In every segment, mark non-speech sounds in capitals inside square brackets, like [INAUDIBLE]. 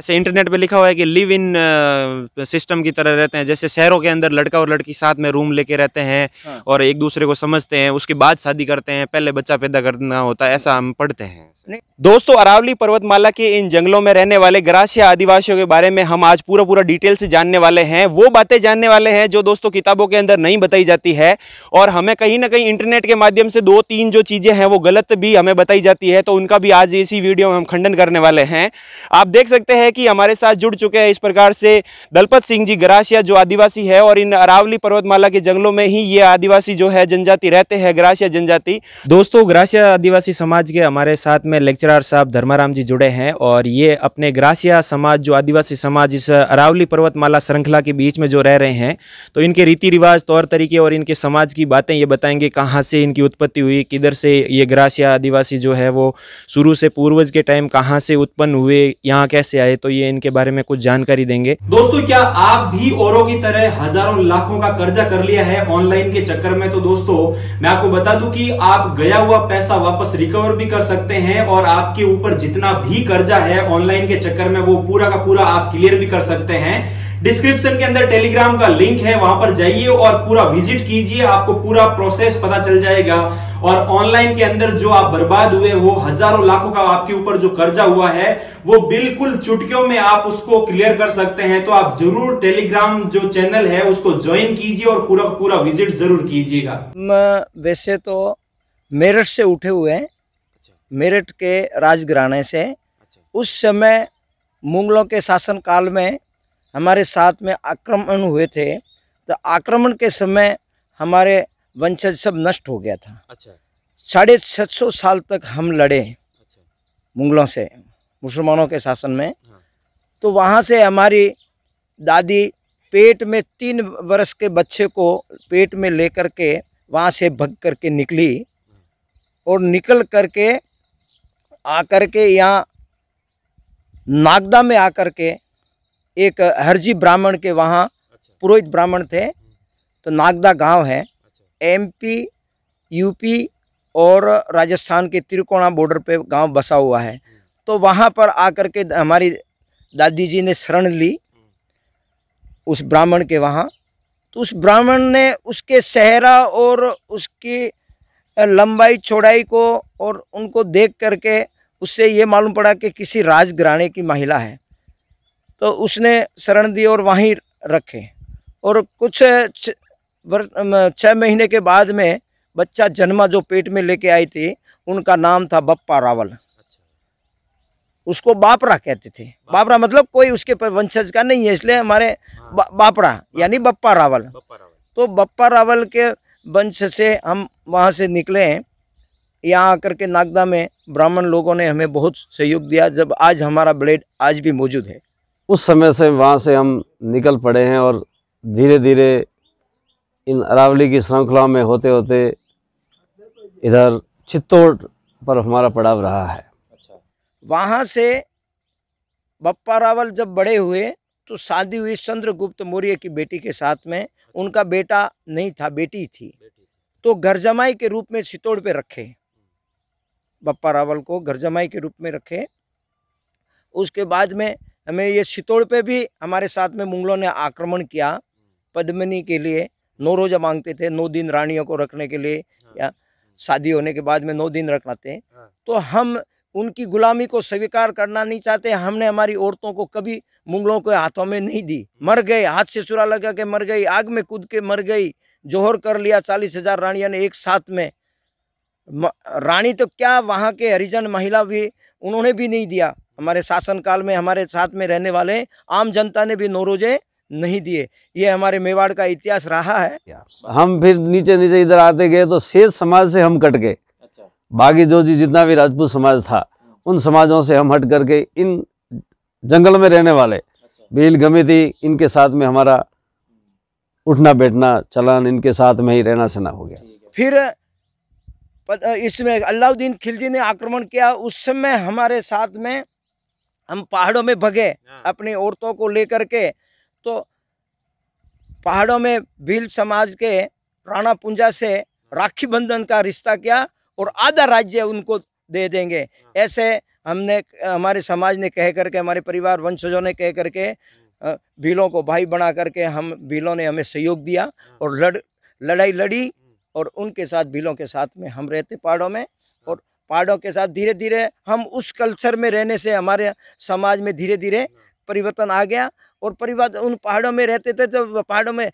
ऐसे इंटरनेट पे लिखा हुआ है कि लिव इन सिस्टम की तरह रहते हैं जैसे शहरों के अंदर लड़का और लड़की साथ में रूम लेके रहते हैं हाँ। और एक दूसरे को समझते हैं उसके बाद शादी करते हैं पहले बच्चा पैदा करना होता है ऐसा हम पढ़ते हैं दोस्तों अरावली पर्वतमाला के इन जंगलों में रहने वाले ग्रासिया आदिवासियों के बारे में हम आज पूरा पूरा डिटेल से जानने वाले हैं वो बातें जानने वाले हैं जो दोस्तों किताबों के अंदर नहीं बताई जाती है और हमें कहीं ना कहीं इंटरनेट के माध्यम से दो तीन जो चीज़ें हैं वो गलत भी हमें बताई जाती है तो उनका भी आज इसी वीडियो में हम खंडन करने वाले हैं आप देख सकते हैं है कि हमारे साथ जुड़ चुके हैं इस प्रकार से दलपत सिंह जी ग्रासिया जो आदिवासी है और इन अरावली पर्वतमाला के जंगलों में ही ये आदिवासी जो है जनजाति रहते हैं ग्रासिया जनजाति दोस्तों ग्रासिया आदिवासी समाज के हमारे साथ में लेक्चरार साहब धर्माराम जी जुड़े हैं और ये अपने ग्रासिया समाज जो आदिवासी समाज इस अरावली पर्वतमाला श्रृंखला के बीच में जो रह रहे हैं तो इनके रीति रिवाज तौर तरीके और इनके समाज की बातें ये बताएंगे कहाँ से इनकी उत्पत्ति हुई किधर से ये ग्रासिया आदिवासी जो है वो शुरू से पूर्वज के टाइम कहाँ से उत्पन्न हुए यहाँ कैसे आए तो ये इनके बारे में कुछ जानकारी देंगे दोस्तों क्या आप भी औरों की तरह हजारों लाखों का कर्जा कर लिया है ऑनलाइन के चक्कर में तो दोस्तों मैं आपको बता दूं कि आप गया हुआ पैसा वापस रिकवर भी कर सकते हैं और आपके ऊपर जितना भी कर्जा है ऑनलाइन के चक्कर में वो पूरा का पूरा आप क्लियर भी कर सकते हैं डिस्क्रिप्शन के अंदर टेलीग्राम का लिंक है वहां पर जाइए और पूरा विजिट कीजिए आपको पूरा प्रोसेस पता चल जाएगा और ऑनलाइन के अंदर जो आप बर्बाद हुए हो हजारों लाखों का आपके ऊपर जो कर्जा हुआ है वो बिल्कुल चुटकियों में आप उसको क्लियर कर सकते हैं तो आप जरूर टेलीग्राम जो चैनल है उसको ज्वाइन कीजिए और पूरा पूरा विजिट जरूर कीजिएगा वैसे तो मेरठ से उठे हुए हैं मेरठ के राजघराने से उस समय मुगलों के शासन काल में हमारे साथ में आक्रमण हुए थे तो आक्रमण के समय हमारे वंशज सब नष्ट हो गया था अच्छा साढ़े छः सौ साल तक हम लड़े अच्छा। मुगलों से मुसलमानों के शासन में हाँ। तो वहाँ से हमारी दादी पेट में तीन वर्ष के बच्चे को पेट में लेकर के वहाँ से भग करके निकली हाँ। और निकल करके आकर के यहाँ नागदा में आकर के एक हरजी ब्राह्मण के वहाँ अच्छा। पुरोहित ब्राह्मण थे हाँ। तो नागदा गांव है एमपी यूपी और राजस्थान के त्रिकोणा बॉर्डर पे गांव बसा हुआ है तो वहाँ पर आकर के हमारी दादी जी ने शरण ली उस ब्राह्मण के वहाँ तो उस ब्राह्मण ने उसके सहरा और उसकी लंबाई चौड़ाई को और उनको देख करके उससे ये मालूम पड़ा कि किसी राजघराने की महिला है तो उसने शरण दी और वहीं रखे और कुछ छः महीने के बाद में बच्चा जन्मा जो पेट में लेके आई थी उनका नाम था बप्पा रावल अच्छा। उसको बापरा कहते थे बापरा मतलब कोई उसके वंशज का नहीं है इसलिए हमारे हाँ। बा, बापरा यानी बप्पा रावल तो बप्पा रावल के वंश से हम वहाँ से निकले हैं यहाँ आकर के नागदा में ब्राह्मण लोगों ने हमें बहुत सहयोग दिया जब आज हमारा ब्लेड आज भी मौजूद है उस समय से वहाँ से हम निकल पड़े हैं और धीरे धीरे इन अरावली की श्रृंखला में होते होते इधर चित्तौड़ पर हमारा पड़ाव रहा है अच्छा वहाँ से बप्पा रावल जब बड़े हुए तो शादी हुई चंद्रगुप्त मौर्य की बेटी के साथ में उनका बेटा नहीं था बेटी थी तो घर जमाई के रूप में चित्तौड़ पे रखे बप्पा रावल को घरजमाई के रूप में रखे उसके बाद में हमें ये चित्तौड़ पे भी हमारे साथ में मुगलों ने आक्रमण किया पद्मनी के लिए नौ रोज़ा मांगते थे नौ दिन रानियों को रखने के लिए हाँ। या शादी होने के बाद में नौ दिन रखनाते हैं हाँ। तो हम उनकी गुलामी को स्वीकार करना नहीं चाहते हमने हमारी औरतों को कभी मुगलों के हाथों में नहीं दी हाँ। मर गए हाथ से सुरा लगा के मर गई आग में कूद के मर गई जोहर कर लिया चालीस हजार रानिया ने एक साथ में रानी तो क्या वहाँ के हरिजन महिला भी उन्होंने भी नहीं दिया हमारे शासनकाल में हमारे साथ में रहने वाले आम जनता ने भी नौ रोजे नहीं दिए ये हमारे मेवाड़ का इतिहास रहा है हम फिर नीचे नीचे इधर आते गए तो शेष समाज से हम कट गए अच्छा। बाकी जो जी जितना भी राजपूत समाज था उन समाजों से हम हट करके इन जंगल में रहने वाले अच्छा। गमी थी इनके साथ में हमारा उठना बैठना चलन इनके साथ में ही रहना सहना हो गया फिर इसमें अलाउद्दीन खिलजी ने आक्रमण किया उस समय हमारे साथ में हम पहाड़ों में भगे हाँ। अपनी औरतों को लेकर के तो पहाड़ों में भील समाज के राणा पुंजा से राखी बंधन का रिश्ता किया और आधा राज्य उनको दे देंगे हाँ। ऐसे हमने हमारे समाज ने कह करके हमारे परिवार वंशजों ने कह करके हाँ। भीलों को भाई बना करके हम भीलों ने हमें सहयोग दिया हाँ। और लड़ लड़ाई लड़ी और उनके साथ भीलों के साथ में हम रहते पहाड़ों में और पहाड़ों के साथ धीरे धीरे हम उस कल्चर में रहने से हमारे समाज में धीरे धीरे परिवर्तन आ गया और परिवार उन पहाड़ों में रहते थे जब पहाड़ों में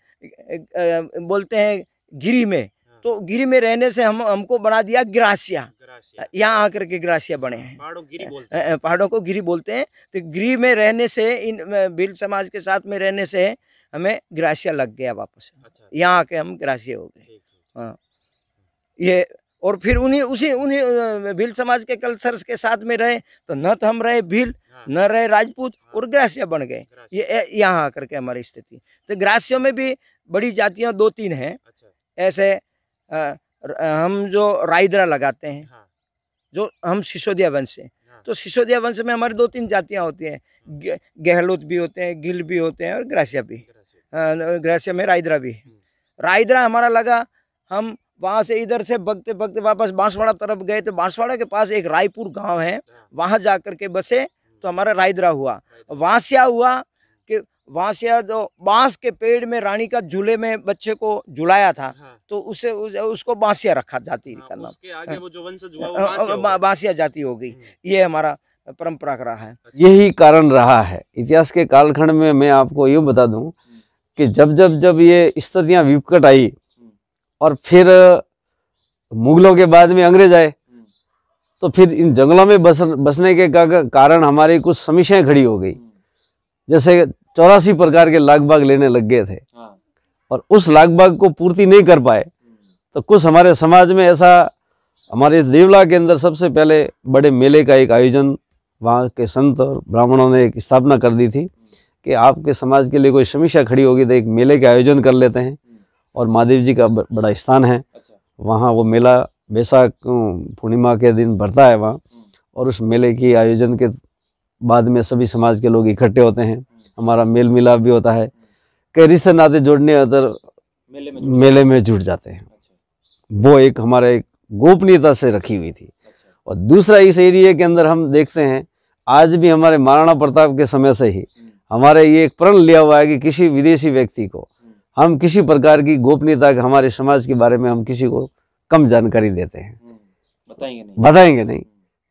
बोलते हैं गिरी में हाँ। तो गिरी में रहने से हम हमको बना दिया ग्रासिया यहाँ आकर के ग्रासिया बने हैं पहाड़ों को गिरी बोलते हैं तो गिरी में रहने से इन भील समाज के साथ में रहने से हमें ग्रासिया लग गया वापस अच्छा, अच्छा। यहाँ आके हम ग्रासिया हो गए हाँ ये और फिर उन्हीं उसी उन्हीं भील समाज के कल्चर्स के साथ में रहे तो न तो हम रहे भील हाँ। न रहे राजपूत हाँ। और ग्रासिया बन गए ये यहाँ आकर के हमारी स्थिति तो ग्रासियों में भी बड़ी जातियाँ दो तीन हैं अच्छा। ऐसे हम जो रायद्रा लगाते हैं हाँ। जो हम सिसोदिया वंश से तो सिसोदिया वंश में हमारी दो तीन जातियाँ होती हैं गहलोत भी होते हैं गिल भी होते हैं और ग्रासिया भी ग्रासिया में रायद्रा भी है हम्म। रायद्रा हमारा लगा हम वहाँ से इधर से भगते भगते वापस बांसवाड़ा तरफ गए तो बांसवाड़ा के पास एक रायपुर गांव है हाँ। वहाँ जा कर के बसे तो हमारा रायद्रा हुआ वहाँ से हुआ कि वहाँ से जो बांस के पेड़ में रानी का झूले में बच्चे को झुलाया था हाँ। तो उसे उस, उसको बांसिया रखा जाती हाँ, करना उसके आगे हाँ। वो जो वंश बांसिया जाती हो गई हम्म। ये हमारा परंपरा रहा है अच्छा। यही कारण रहा है इतिहास के कालखंड में मैं आपको यूँ बता दूँ कि जब जब जब ये स्थितियाँ विपकट आई और फिर मुगलों के बाद में अंग्रेज आए हम्म। तो फिर इन जंगलों में बस बसने के कारण हमारी कुछ समस्याएं खड़ी हो गई हम्म। जैसे चौरासी प्रकार के लाग बाग लेने लग गए थे हाँ। और उस लाग बाग को पूर्ति नहीं कर पाए हम्म। तो कुछ हमारे समाज में ऐसा हमारे देवला के अंदर सबसे पहले बड़े मेले का एक आयोजन वहाँ के संत और ब्राह्मणों ने एक स्थापना कर दी थी कि आपके समाज के लिए कोई समस्या खड़ी होगी तो एक मेले का आयोजन कर लेते हैं और महादेव जी का बड़ा स्थान है अच्छा। वहाँ वो मेला बैसाख पूर्णिमा के दिन बढ़ता है वहाँ हम्म। और उस मेले की आयोजन के बाद में सभी समाज के लोग इकट्ठे होते हैं हम्म। हमारा मेल मिलाप भी होता है कई रिश्ते नाते जोड़ने अदर मेले में जुट जाते हैं अच्छा। वो एक हमारे गोपनीयता से रखी हुई थी अच्छा। और दूसरा इस एरिया के अंदर हम देखते हैं आज भी हमारे महाराणा प्रताप के समय से ही हम्म। हमारे ये एक प्रण लिया हुआ है कि किसी विदेशी व्यक्ति को हम किसी प्रकार की गोपनीयता के हमारे समाज के बारे में हम किसी को कम जानकारी देते हैं हम्म, बताएंगे नहीं बताएंगे नहीं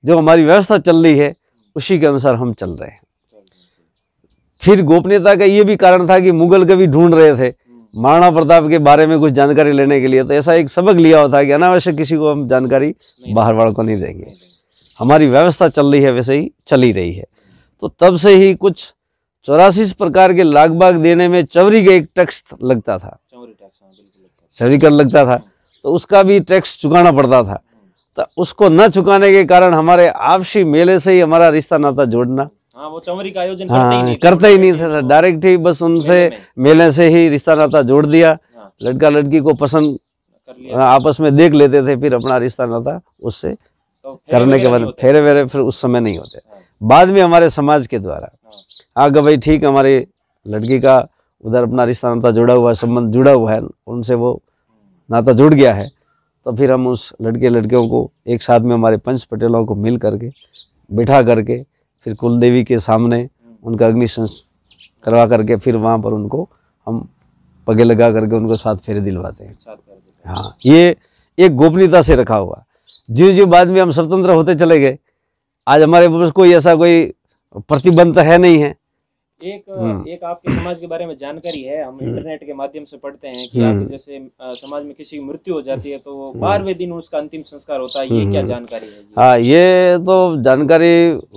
जो हमारी व्यवस्था चल रही है उसी के अनुसार हम चल रहे हैं फिर गोपनीयता का ये भी कारण था कि मुगल कभी ढूंढ रहे थे महाराणा हम्म। प्रताप के बारे में कुछ जानकारी लेने के लिए तो ऐसा एक सबक लिया होता कि अनावश्यक किसी को हम जानकारी बाहर वालों को नहीं देंगे हमारी व्यवस्था चल रही है वैसे ही चली रही है तो तब से ही कुछ चौरासी प्रकार के लाग बाग देने में चवरी का एक टैक्स लगता था चवरी हाँ, कर लगता था तो उसका भी टैक्स चुकाना पड़ता था तो उसको न चुकाने के कारण हमारे आपसी मेले से ही हमारा रिश्ता नाता जोड़ना हाँ का आयोजन हाँ, करते ही नहीं था सर था डायरेक्ट ही बस उनसे मेले से ही रिश्ता नाता जोड़ दिया हाँ। लड़का लड़की को पसंद आपस में देख लेते थे फिर अपना रिश्ता नाता उससे तो करने के बाद फेरे वेरे फिर उस समय नहीं होते बाद में हमारे समाज के द्वारा हाँ। आगे भाई ठीक हमारे लड़की का उधर अपना रिश्ता नाता जुड़ा हुआ है संबंध जुड़ा हुआ है उनसे वो नाता जुड़ गया है तो फिर हम उस लड़के लड़कियों को एक साथ में हमारे पंच पटेलों को मिल करके बिठा करके फिर कुलदेवी के सामने उनका अग्नि करवा करके फिर वहाँ पर उनको हम पगे लगा करके उनको साथ फेरे दिलवाते हैं हाँ ये एक गोपनीयता से रखा हुआ जियो जो बाद में हम स्वतंत्र होते चले गए आज हमारे पास कोई ऐसा कोई प्रतिबंध है नहीं है एक हम्म। एक आपके समाज के बारे में जानकारी है हम इंटरनेट हम्म। के माध्यम से पढ़ते हैं कि आप हम्म। जैसे समाज में किसी की मृत्यु हो जाती है तो बारहवें दिन उसका अंतिम संस्कार होता है ये क्या जानकारी है हाँ ये तो जानकारी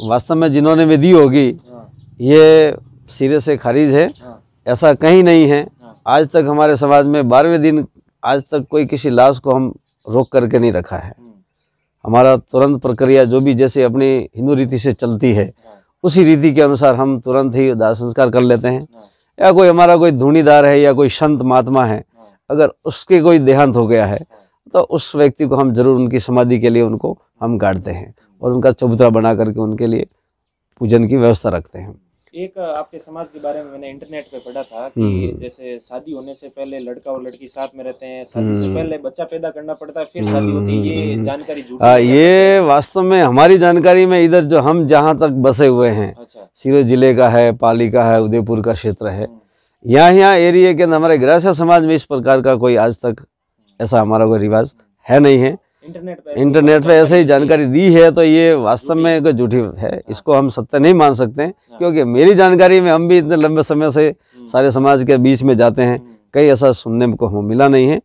वास्तव में जिन्होंने भी दी होगी हाँ। ये सिरे से खारिज है हाँ। ऐसा कहीं नहीं है हाँ। आज तक हमारे समाज में बारहवें दिन आज तक कोई किसी लाश को हम रोक करके नहीं रखा है हमारा तुरंत प्रक्रिया जो भी जैसे अपनी हिंदू रीति से चलती है उसी रीति के अनुसार हम तुरंत ही दाह संस्कार कर लेते हैं या कोई हमारा कोई धूनीदार है या कोई संत महात्मा है अगर उसके कोई देहांत हो गया है तो उस व्यक्ति को हम जरूर उनकी समाधि के लिए उनको हम काटते हैं और उनका चबूतरा बना करके उनके लिए पूजन की व्यवस्था रखते हैं एक आपके समाज के बारे में मैंने इंटरनेट पे पढ़ा था कि हम्म, हम्म। जैसे शादी होने से पहले लड़का और लड़की साथ में रहते हैं शादी से हम्म। पहले बच्चा पैदा करना पड़ता है फिर शादी होती है ये जानकारी आ, हाँ, ये वास्तव में हमारी जानकारी में इधर जो हम जहाँ तक बसे हुए हैं अच्छा। सिरो जिले का है पाली का है उदयपुर का क्षेत्र है यहाँ यहाँ एरिया के अंदर हमारे ग्रह समाज में इस प्रकार का कोई आज तक ऐसा हमारा कोई रिवाज है नहीं है इंटरनेट पे इंटरनेट पे ऐसे ही जानकारी दी है तो ये वास्तव में कोई झूठी है हाँ। इसको हम सत्य नहीं मान सकते हाँ। क्योंकि मेरी जानकारी में हम भी इतने लंबे समय से हम्म। सारे समाज के बीच में जाते हैं हम्म। कहीं ऐसा सुनने को हमें मिला नहीं है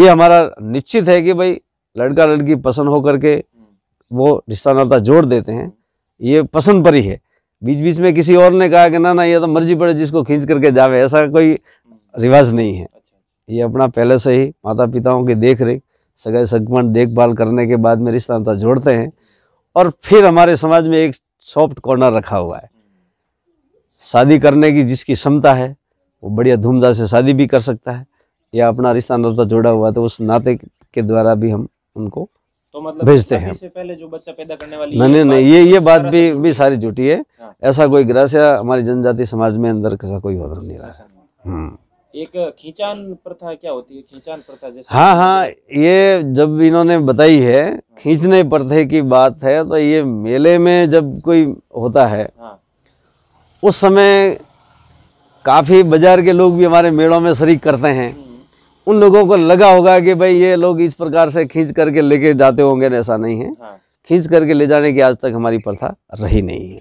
ये हमारा निश्चित है कि भाई लड़का लड़की पसंद हो करके हम्म। वो रिश्ता नाता जोड़ देते हैं ये पसंद पर ही है बीच बीच में किसी और ने कहा कि ना ना ये तो मर्जी पड़े जिसको खींच करके जावे ऐसा कोई रिवाज नहीं है अच्छा, अच्छा। ये अपना पहले से ही माता पिताओं की देख रेख सगाई सगमन देखभाल करने के बाद में रिश्ता जोड़ते हैं और फिर हमारे समाज में एक सॉफ्ट कॉर्नर रखा हुआ है शादी करने की जिसकी क्षमता है वो बढ़िया धूमधाम से शादी भी कर सकता है या अपना रिश्ता नाता तो जोड़ा हुआ तो उस नाते के द्वारा भी हम उनको तो मतलब भेजते हैं पहले जो बच्चा पैदा करने वाली नहीं नहीं ये ये बात भी भी सारी झूठी है हाँ। ऐसा कोई ग्रास हमारी जनजाति समाज में अंदर कैसा कोई और नहीं रहा है एक खींचान प्रथा क्या होती है खींचान प्रथा जैसे हाँ हाँ ये जब इन्होंने बताई है हाँ। खींचने प्रथे की बात है तो ये मेले में जब कोई होता है हाँ। उस समय काफ़ी बाजार के लोग भी हमारे मेलों में शरीक करते हैं हम्म। उन लोगों को लगा होगा कि भाई ये लोग इस प्रकार से खींच करके लेके जाते होंगे ऐसा नहीं है हाँ। खींच करके ले जाने की आज तक हमारी प्रथा रही नहीं है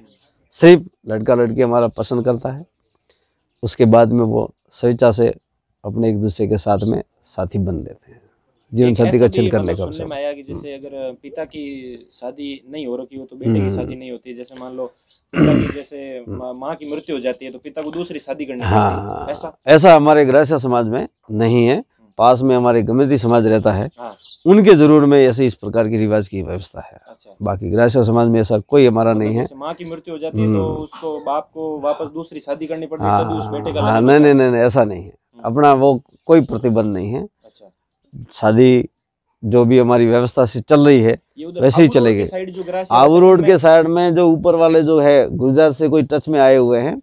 सिर्फ लड़का लड़की हमारा पसंद करता है उसके बाद में वो स्वेच्छा से अपने एक दूसरे के साथ में साथी बन लेते हैं जीवन साथी का चयन करने का मतलब जैसे हम्म। अगर पिता की शादी नहीं हो रखी हो तो बेटे की हम्म। शादी नहीं होती जैसे मान लो जैसे हम्म। माँ की मृत्यु हो जाती है तो पिता को दूसरी शादी करनी हाँ, हाँ ऐसा हमारे ग्रह समाज में नहीं है पास में हमारे गमृति समाज रहता है हाँ। उनके जरूर में ऐसे इस प्रकार की रिवाज की व्यवस्था है अच्छा। बाकी ग्रासिया समाज में ऐसा कोई हमारा मतलब नहीं है माँ की मृत्यु हो जाती है तो हम्म। उसको बाप को वापस दूसरी शादी करनी पड़ती है तो उस हाँ, बेटे का हाँ, नहीं नहीं नहीं ऐसा नहीं है हम्म। अपना वो कोई प्रतिबंध नहीं है अच्छा। शादी जो भी हमारी व्यवस्था से चल रही है वैसे ही चलेगी आबू रोड के साइड में जो ऊपर वाले जो है गुजरात से कोई टच में आए हुए हैं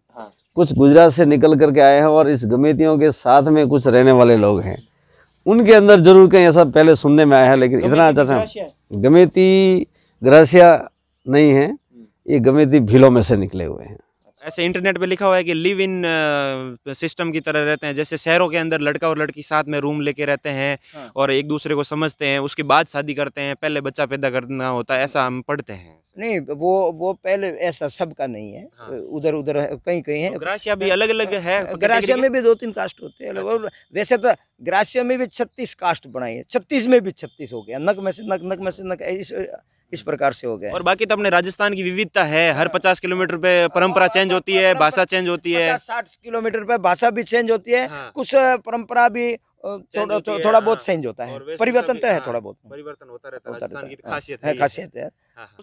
कुछ गुजरात से निकल करके आए हैं और इस गमेतियों के साथ में कुछ रहने वाले लोग हैं उनके अंदर जरूर कहीं ऐसा पहले सुनने में आया है लेकिन इतना अच्छा गमेती ग्रासिया नहीं है ये गमेती भीलों में से निकले हुए हैं ऐसे इंटरनेट पे लिखा हुआ है कि लिव इन सिस्टम की तरह रहते हैं जैसे शहरों के अंदर लड़का और लड़की साथ में रूम लेके रहते हैं हाँ। और एक दूसरे को समझते हैं उसके बाद शादी करते हैं पहले बच्चा पैदा करना होता है ऐसा हम पढ़ते हैं नहीं वो वो पहले ऐसा सबका नहीं है हाँ। उधर उधर कहीं कहीं है तो ग्रासिया भी अलग अलग है ग्रासिया में भी दो तीन कास्ट होते हैं और अच्छा। वैसे तो ग्रासिया में भी छत्तीस कास्ट बनाई है छत्तीस में भी छत्तीस हो गया नक में से नक नक में से नक इस प्रकार से हो गया और बाकी तो अपने राजस्थान की विविधता है हर हाँ। पचास किलोमीटर पे परंपरा हाँ, चेंज हाँ, होती है भाषा चेंज होती है साठ किलोमीटर पे भाषा भी चेंज होती है कुछ परंपरा भी थोड़ा तो थोड़ा बहुत चेंज हाँ, होता है परिवर्तन तो है हाँ, थोड़ा बहुत परिवर्तन होता रहता है तो हाँ, खासियत है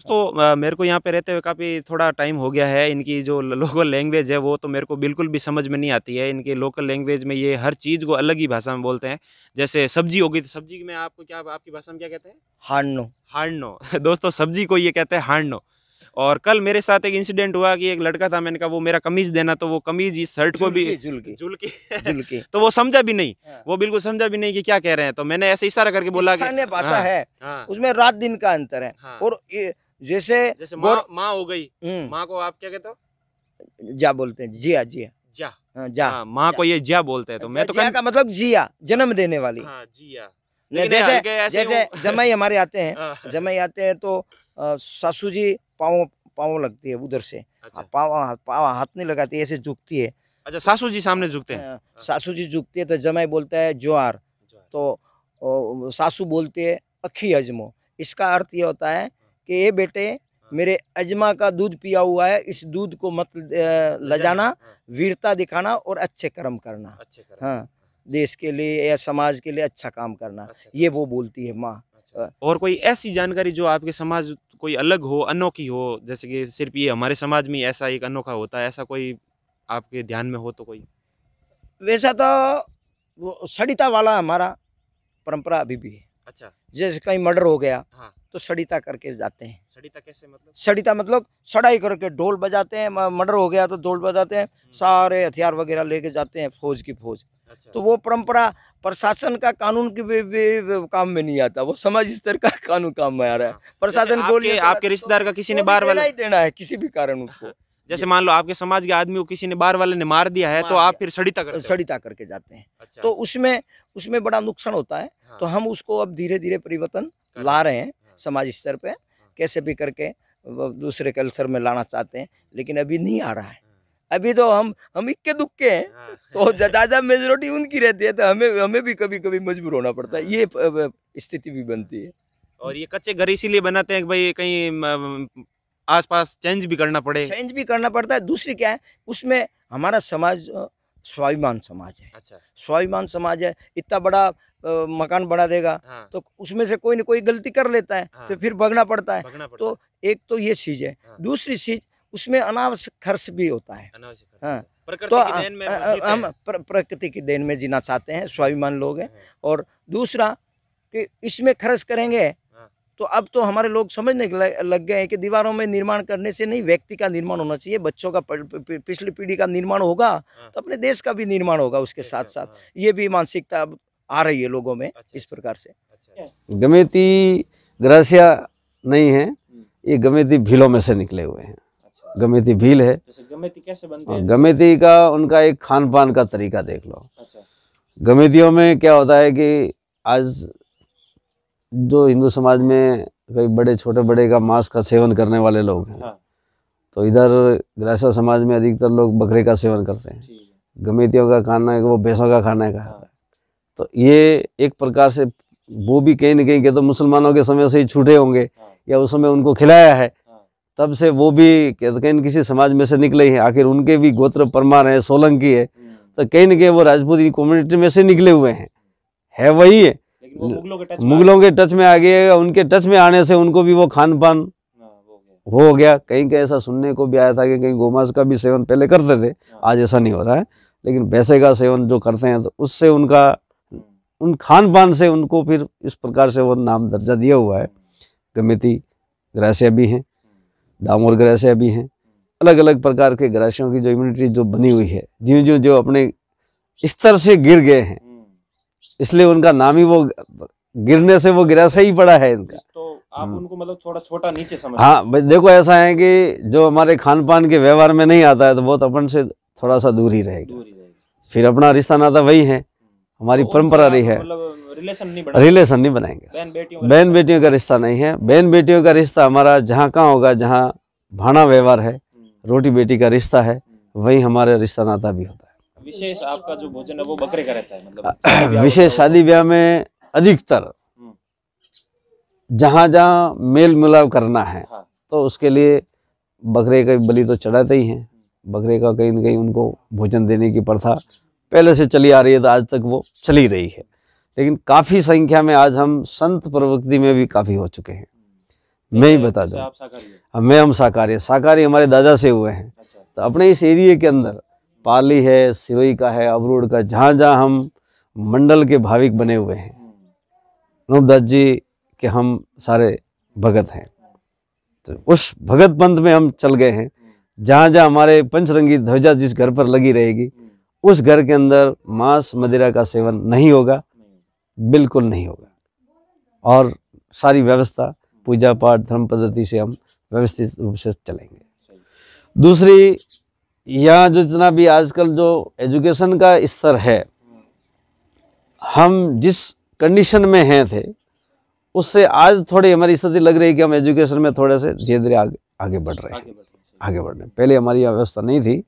तो मेरे को यहाँ पे रहते हुए काफ़ी थोड़ा टाइम हो गया है इनकी जो लोकल लैंग्वेज है वो तो मेरे को बिल्कुल भी समझ में नहीं आती है इनके लोकल लैंग्वेज में ये हर चीज़ को अलग ही भाषा में बोलते हैं जैसे सब्जी होगी तो सब्जी में आपको क्या आपकी भाषा में क्या कहते हैं हार्डनो हार्डनो [LAUGHS] दोस्तों सब्जी को ये कहते हैं हार्डनो और कल मेरे साथ एक इंसिडेंट हुआ कि एक लड़का था मैंने कहा वो मेरा कमीज देना तो वो कमीज इस शर्ट को भी झुलकी झुलकी [LAUGHS] तो वो समझा भी नहीं हाँ। वो बिल्कुल समझा भी नहीं कि क्या कह रहे हैं तो मैंने ऐसे इशारा करके बोला भाषा हाँ। है हाँ। उसमें रात दिन का अंतर है और जैसे जैसे माँ हो गई हम्म। माँ को आप क्या कहते हो जा बोलते हैं जिया जिया जा जा हाँ, माँ को ये जिया बोलते हैं तो मैं तो जिया का मतलब जिया जन्म देने वाली हाँ, जिया जैसे जैसे जमाई हमारे आते हैं [LAUGHS] जमाई आते हैं तो सासू जी पाँव पाँव लगती है उधर से अच्छा। हाँ, पाँव हाँ, पाँव हाथ नहीं लगाती ऐसे झुकती है अच्छा सासू जी सामने झुकते हैं हाँ, सासू जी झुकती है तो जमाई बोलता है ज्वार तो सासू बोलते है अखी अजमो इसका अर्थ ये होता है कि ये बेटे मेरे अजमा का दूध पिया हुआ है इस दूध को मत लजाना वीरता दिखाना और अच्छे कर्म करना अच्छे कर्म। हाँ देश के लिए या समाज के लिए अच्छा काम करना अच्छा ये वो बोलती है माँ और कोई ऐसी जानकारी जो आपके समाज कोई अलग हो अनोखी हो जैसे कि सिर्फ ये हमारे समाज में ऐसा एक अनोखा होता है ऐसा कोई आपके ध्यान में हो तो कोई वैसा तो सड़िता वाला हमारा परंपरा अभी भी है अच्छा जैसे कहीं मर्डर हो गया हाँ तो सड़ीता करके जाते हैं सड़ीता कैसे मतलब सड़ीता मतलब सड़ाई करके ढोल बजाते हैं मर्डर हो गया तो ढोल बजाते हैं हम्म। सारे हथियार वगैरह लेके जाते हैं फौज की फौज अच्छा। तो वो परंपरा प्रशासन का कानून के भी, भी, भी काम में नहीं आता वो समाज स्तर का कानून काम में आ रहा है हाँ। प्रशासन आपके, आपके तो रिश्तेदार का किसी ने बार वाला ही देना है किसी भी कारण [LAUGHS] उसको जैसे मान लो आपके समाज के आदमी को किसी ने बार वाले ने मार दिया है तो आप फिर सड़ीता कर सड़ीता करके जाते हैं अच्छा। तो उसमें उसमें बड़ा नुकसान होता है हाँ। तो हम उसको अब धीरे धीरे परिवर्तन ला रहे हैं हाँ। समाज स्तर पे हाँ। कैसे भी करके दूसरे कल्चर में लाना चाहते हैं लेकिन अभी नहीं आ रहा है हाँ। अभी तो हम हम इक्के दुक्के हैं तो ज़्यादा मेजोरिटी उनकी रहती है तो हमें हमें भी कभी कभी मजबूर होना पड़ता है ये स्थिति भी बनती है और ये कच्चे घर इसीलिए बनाते हैं कि भाई कहीं आसपास चेंज भी करना पड़े चेंज भी करना पड़ता है दूसरी क्या है उसमें हमारा समाज स्वाभिमान समाज है अच्छा स्वाभिमान समाज है इतना बड़ा मकान बना देगा हाँ। तो उसमें से कोई ना कोई गलती कर लेता है तो हाँ। तो फिर भगना पड़ता है तो पड़ता तो एक तो ये चीज है हाँ। दूसरी चीज उसमें अनावश्यक खर्च भी होता है हाँ। तो हम प्रकृति की देन में जीना चाहते हैं स्वाभिमान लोग हैं हाँ। और दूसरा कि इसमें खर्च करेंगे तो अब तो हमारे लोग समझने लग गए हैं कि दीवारों में निर्माण करने से नहीं व्यक्ति का निर्माण होना चाहिए बच्चों का पिछली पीढ़ी का निर्माण होगा हाँ। तो अपने देश का भी निर्माण होगा उसके अच्छा, साथ साथ हाँ। ये भी मानसिकता अब आ रही है लोगों में अच्छा। इस प्रकार से अच्छा, गमेती ग्रासिया नहीं है हम्म। ये गमेती भीलों में से निकले हुए हैं गमेती भील है गमेती कैसे बनती हाँ, है गमेती का उनका एक खान पान का तरीका देख लो अच्छा गमेतियों में क्या होता है कि आज जो हिंदू समाज में कई बड़े छोटे बड़े का मांस का सेवन करने वाले लोग हैं हाँ। तो इधर ग्रासा समाज में अधिकतर लोग बकरे का सेवन करते हैं गमेतियों का खाना है वो भैंसों का खाना है हाँ। तो ये एक प्रकार से वो भी कहीं ना कहीं के तो मुसलमानों के समय से ही छूटे होंगे हाँ। या उस समय उनको खिलाया है हाँ। तब से वो भी तो कहीं न किसी समाज में से निकले हैं आखिर उनके भी गोत्र परमार हैं सोलंकी है हम्म। तो कहीं ना कहीं वो राजपूती कम्युनिटी में से निकले हुए हैं है वही है मुगलों के टच में आ गए उनके टच में आने से उनको भी वो खान पान हाँ, हो गया कहीं कहीं ऐसा सुनने को भी आया था कि कहीं गोमांस का भी सेवन पहले करते थे हाँ। आज ऐसा नहीं हो रहा है लेकिन पैसे का सेवन जो करते हैं तो उससे उनका हम्म। उन खान पान से उनको फिर इस प्रकार से वो नाम दर्जा दिया हुआ है गमिति ग्रहस्य भी हैं डामोर ग्रहस्य भी हैं अलग अलग प्रकार के ग्रहस्यों की जो इम्यूनिटी जो बनी हुई है ज्यों ज्यों जो अपने स्तर से गिर गए हैं इसलिए उनका नाम ही वो गिरने से वो गिरा सही पड़ा है इनका तो आप हम्म। उनको मतलब थोड़ा छोटा नीचे समझ हाँ देखो ऐसा है कि जो हमारे खान पान के व्यवहार में नहीं आता है तो बहुत अपन से थोड़ा सा दूर ही रहेगा फिर अपना रिश्ता नाता वही है हम्म। हमारी तो परंपरा रही है रिलेशन मतलब नहीं रिलेशन नहीं बनाएंगे बहन बेटियों का रिश्ता नहीं है बहन बेटियों का रिश्ता हमारा जहाँ कहाँ होगा जहाँ भाणा व्यवहार है हम्म। रोटी बेटी का रिश्ता है वही हमारे रिश्ता नाता भी होता है विशेष आपका जो भोजन है वो बकरे का रहता है मतलब विशेष शादी ब्याह में अधिकतर हम्म। जहाँ जहाँ मेल मिलाप करना है हाँ। तो उसके लिए बकरे का बलि तो चढ़ाते ही हैं हम्म। बकरे का कहीं ना कहीं उनको भोजन देने की प्रथा पहले से चली आ रही है तो आज तक वो चली रही है लेकिन काफ़ी संख्या में आज हम संत प्रवृत्ति में भी काफ़ी हो चुके हैं हम्म। मैं ही तो बता दूँ मैं हम शाकाहारी शाकाहारी हमारे दादा से हुए हैं अच्छा। तो अपने इस एरिए के अंदर पाली है सिरोई का है अबरूड का जहाँ जहाँ हम मंडल के भाविक बने हुए हैं नवदास जी के हम सारे भगत हैं तो उस भगत पंथ में हम चल गए हैं जहाँ जहाँ हमारे पंचरंगी ध्वजा जिस घर पर लगी रहेगी उस घर के अंदर मांस मदिरा का सेवन नहीं होगा बिल्कुल नहीं होगा और सारी व्यवस्था पूजा पाठ धर्म पद्धति से हम व्यवस्थित रूप से चलेंगे दूसरी या जो जितना भी आजकल जो एजुकेशन का स्तर है हम जिस कंडीशन में हैं थे उससे आज थोड़ी हमारी स्थिति लग रही है कि हम एजुकेशन में थोड़े से धीरे धीरे आगे आगे बढ़ रहे हैं आगे बढ़ रहे हैं, पहले हमारी व्यवस्था नहीं थी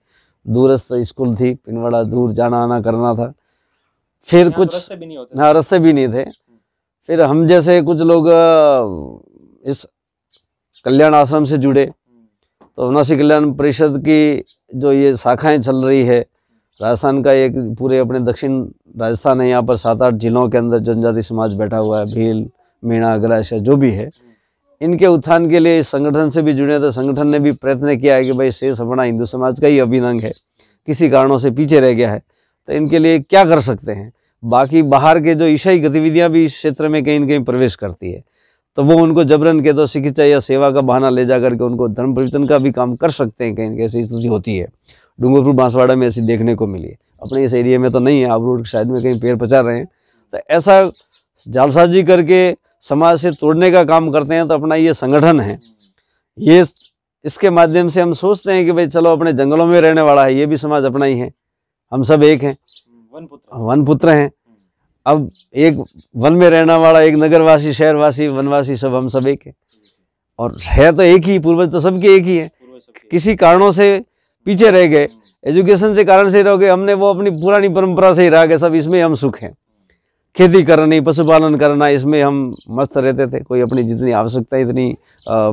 दूरस्थ स्कूल थी पिनवाड़ा दूर जाना आना करना था फिर तो कुछ हाँ रस्ते भी नहीं थे फिर हम जैसे कुछ लोग इस कल्याण आश्रम से जुड़े हम्म। तो नौसी कल्याण परिषद की जो ये शाखाएं चल रही है राजस्थान का एक पूरे अपने दक्षिण राजस्थान है यहाँ पर सात आठ जिलों के अंदर जनजाति समाज बैठा हुआ है भील मीणा गलाशा जो भी है इनके उत्थान के लिए संगठन से भी जुड़े तो संगठन ने भी प्रयत्न किया है कि भाई शेष अपना हिंदू समाज का ही अभिनंग है किसी कारणों से पीछे रह गया है तो इनके लिए क्या कर सकते हैं बाकी बाहर के जो ईसाई गतिविधियाँ भी इस क्षेत्र में कहीं ना कहीं प्रवेश करती है तो वो उनको जबरन के तो चिकित्सा या सेवा का बहाना ले जा करके उनको धर्म परिवर्तन का भी काम कर सकते हैं कहीं ऐसी स्थिति होती है डूंगरपुर बांसवाड़ा में ऐसी देखने को मिली है अपने इस एरिया में तो नहीं है आप रोड शायद साइड में कहीं पेड़ पचा रहे हैं तो ऐसा जालसाजी करके समाज से तोड़ने का काम करते हैं तो अपना ये संगठन है ये इसके माध्यम से हम सोचते हैं कि भाई चलो अपने जंगलों में रहने वाला है ये भी समाज अपना ही है हम सब एक हैं वन पुत्र वन पुत्र हैं अब एक वन में रहने वाला एक नगरवासी शहरवासी वनवासी सब हम सब एक है और है तो एक ही पूर्वज तो सबके एक ही है किसी कारणों से पीछे रह गए एजुकेशन से कारण से रह गए हमने वो अपनी पुरानी परंपरा से ही रह गए सब इसमें हम सुख हैं खेती करनी पशुपालन करना इसमें हम मस्त रहते थे कोई अपनी जितनी आवश्यकता इतनी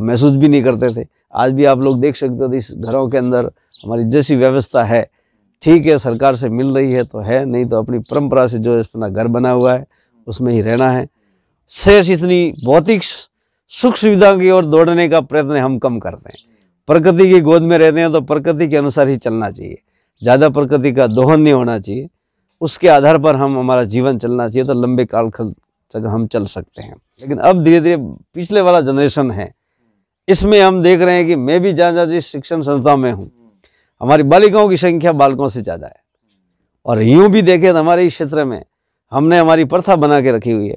महसूस भी नहीं करते थे आज भी आप लोग देख सकते हो इस घरों के अंदर हमारी जैसी व्यवस्था है ठीक है सरकार से मिल रही है तो है नहीं तो अपनी परंपरा से जो अपना घर बना हुआ है उसमें ही रहना है शेष इतनी भौतिक सुख सुविधा की ओर दौड़ने का प्रयत्न हम कम करते हैं प्रकृति की गोद में रहते हैं तो प्रकृति के अनुसार ही चलना चाहिए ज़्यादा प्रकृति का दोहन नहीं होना चाहिए उसके आधार पर हम हमारा जीवन चलना चाहिए तो लंबे काल तक हम चल सकते हैं लेकिन अब धीरे धीरे पिछले वाला जनरेशन है इसमें हम देख रहे हैं कि मैं भी जहाँ जहाँ जिस शिक्षण संस्था में हूँ हमारी बालिकाओं की संख्या बालकों से ज़्यादा है और यूँ भी देखें तो हमारे इस क्षेत्र में हमने हमारी प्रथा बना के रखी हुई है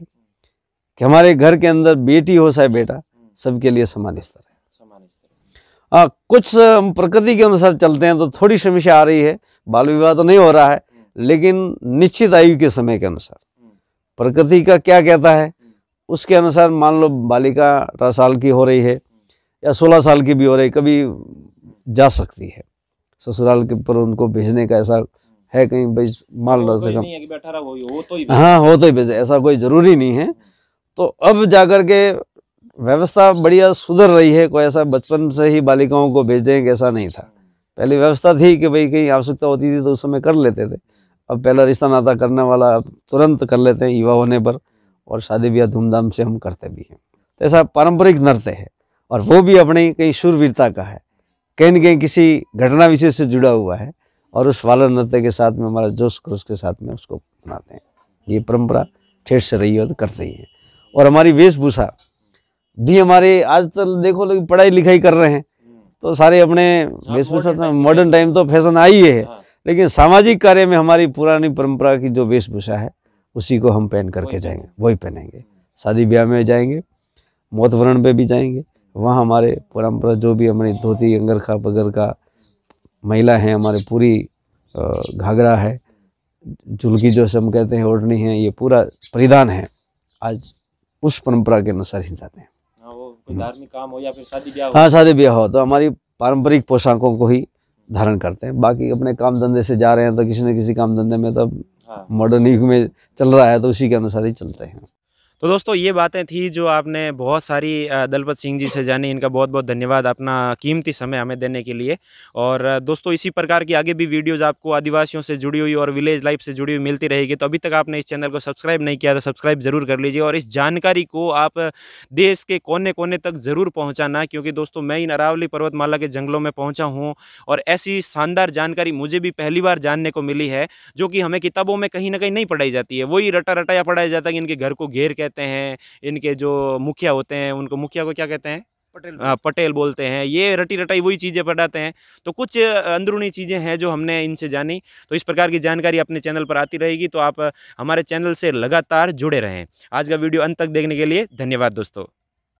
कि हमारे घर के अंदर बेटी हो चाहे बेटा सबके लिए समान स्तर है आ, हाँ, कुछ प्रकृति के अनुसार चलते हैं तो थोड़ी समस्या आ रही है बाल विवाह तो नहीं हो रहा है लेकिन निश्चित आयु के समय के अनुसार प्रकृति का क्या कहता है उसके अनुसार मान लो बालिका अठारह साल की हो रही है या सोलह साल की भी हो रही कभी जा सकती है ससुराल के पर उनको भेजने का ऐसा है कहीं भाई मान लो से कम हो तो हाँ हो तो ही भेजे ऐसा कोई ज़रूरी नहीं है तो अब जाकर के व्यवस्था बढ़िया सुधर रही है कोई ऐसा बचपन से ही बालिकाओं को भेज देंगे ऐसा नहीं था पहले व्यवस्था थी कि भाई कहीं आवश्यकता होती थी तो उस समय कर लेते थे अब पहला रिश्ता नाता करने वाला अब तुरंत कर लेते हैं युवा होने पर और शादी ब्याह धूमधाम से हम करते भी हैं तो ऐसा पारंपरिक नृत्य है और वो भी अपनी कहीं शुरवीरता का है कहीं ना कहीं किसी घटना विशेष से जुड़ा हुआ है और उस वाला नृत्य के साथ में हमारा जोश क्रोश के साथ में उसको अपनाते हैं ये परंपरा ठेठ से रही है तो करते ही हैं और हमारी वेशभूषा भी हमारे आज तक तो देखो लोग पढ़ाई लिखाई कर रहे हैं तो सारे अपने हाँ, वेशभूषा मॉडर्न टाइम तो फैशन तो आई है हाँ। लेकिन सामाजिक कार्य में हमारी पुरानी परंपरा की जो वेशभूषा है उसी को हम पहन करके जाएंगे वही पहनेंगे शादी ब्याह में जाएंगे मौत वरण पे भी जाएंगे वहाँ हमारे परंपरा जो भी हमारी धोती अंगरखा बगरखा महिला हैं हमारे पूरी घाघरा है झुलकी जो हम कहते हैं ओढ़नी है ये पूरा परिधान है आज उस परंपरा के अनुसार ही जाते हैं हाँ, धार्मिक काम हो या फिर शादी ब्याह हाँ शादी ब्याह हो तो हमारी पारंपरिक पोशाकों को ही धारण करते हैं बाकी अपने काम धंधे से जा रहे हैं तो किसी न किसी काम धंधे में तो हाँ। मॉडर्न युग में चल रहा है तो उसी के अनुसार ही चलते हैं तो दोस्तों ये बातें थी जो आपने बहुत सारी दलपत सिंह जी से जानी इनका बहुत बहुत धन्यवाद अपना कीमती समय हमें देने के लिए और दोस्तों इसी प्रकार की आगे भी वीडियोज़ आपको आदिवासियों से जुड़ी हुई और विलेज लाइफ से जुड़ी हुई मिलती रहेगी तो अभी तक आपने इस चैनल को सब्सक्राइब नहीं किया तो सब्सक्राइब ज़रूर कर लीजिए और इस जानकारी को आप देश के कोने कोने तक ज़रूर पहुँचाना क्योंकि दोस्तों मैं इन अरावली पर्वतमाला के जंगलों में पहुँचा हूँ और ऐसी शानदार जानकारी मुझे भी पहली बार जानने को मिली है जो कि हमें किताबों में कहीं ना कहीं नहीं पढ़ाई जाती है वही रटा रटाया पढ़ाया जाता है कि इनके घर को घेर के कहते हैं इनके जो मुखिया होते हैं उनको मुखिया को क्या कहते हैं पटेल हाँ, पटेल बोलते हैं ये रटी रटाई वही चीज़ें पढ़ाते हैं तो कुछ अंदरूनी चीज़ें हैं जो हमने इनसे जानी तो इस प्रकार की जानकारी अपने चैनल पर आती रहेगी तो आप हमारे चैनल से लगातार जुड़े रहें आज का वीडियो अंत तक देखने के लिए धन्यवाद दोस्तों